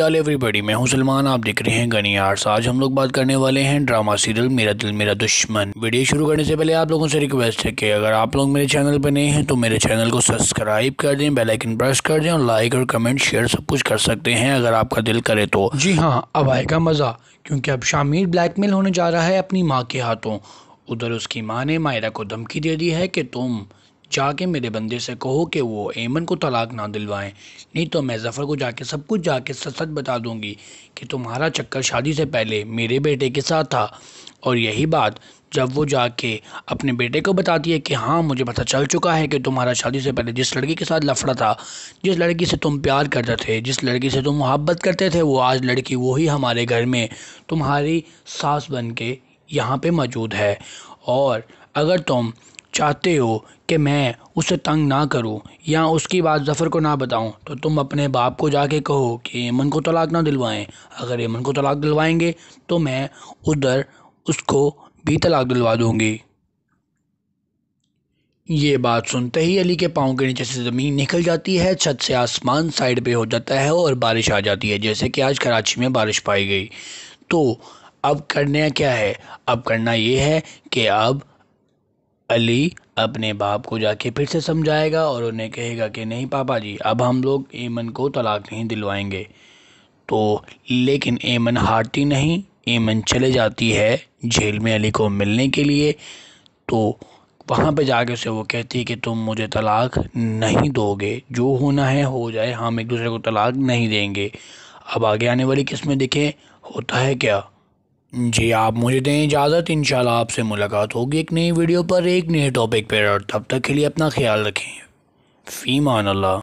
hello everybody मैं हूं सलमान आप देख रहे हैं गनी आर्ट्स आज हम लोग बात करने वाले हैं ड्रामा सीरियल मेरा दिल मेरा दुश्मन वीडियो शुरू करने से पहले आप लोगों से रिक्वेस्ट है कि अगर आप लोग मेरे चैनल पर नए हैं तो मेरे चैनल को सब्सक्राइब कर दें बेल आइकन प्रेस कर दें और लाइक और कमेंट शेयर सब कुछ कर सकते हैं अगर आपका दिल करे तो जी हाँ अब आएगा मज़ा क्योंकि अब शामिर ब्लैकमेल होने जा रहा है अपनी माँ के हाथों उधर उसकी माँ ने मायरा को धमकी दे दी है कि तुम जाके मेरे बंदे से कहो कि वो ऐमन को तलाक ना दिलवाएं नहीं तो मैं ज़फ़र को जाके सब कुछ जाके सच सच बता दूंगी कि तुम्हारा चक्कर शादी से पहले मेरे बेटे के साथ था और यही बात जब वो जाके अपने बेटे को बताती है कि हाँ मुझे पता चल चुका है कि तुम्हारा शादी से पहले जिस लड़की के साथ लफड़ा था जिस लड़की से तुम प्यार करते थे जिस लड़की से तुम मोहब्बत करते थे वो आज लड़की वही हमारे घर में तुम्हारी सास बन के यहाँ पर मौजूद है और अगर तुम चाहते हो कि मैं उसे तंग ना करूं या उसकी बात ज़फ़र को ना बताऊं तो तुम अपने बाप को जाके कहो कि ऐमन को तलाक़ ना दिलवाएं अगर ऐमन को तलाक़ दिलवाएंगे तो मैं उधर उसको भी तलाक़ दिलवा दूंगी ये बात सुनते ही अली के पाँव के नीचे से ज़मीन निकल जाती है छत से आसमान साइड पे हो जाता है और बारिश आ जाती है जैसे कि आज कराची में बारिश पाई गई तो अब करना क्या है अब करना ये है कि अब अली अपने बाप को जाके फिर से समझाएगा और उन्हें कहेगा कि नहीं पापा जी अब हम लोग ऐमन को तलाक नहीं दिलवाएंगे तो लेकिन ऐमन हारती नहीं ऐमन चले जाती है जेल में अली को मिलने के लिए तो वहाँ पे जाके उसे वो कहती है कि तुम मुझे तलाक नहीं दोगे जो होना है हो जाए हम एक दूसरे को तलाक नहीं देंगे अब आगे आने वाली किस्में देखें होता है क्या जी आप मुझे दें इजाज़त इन आपसे मुलाकात होगी एक नई वीडियो पर एक नए टॉपिक पर और तब तक के लिए अपना ख्याल रखें फ़ीमान अल्लाह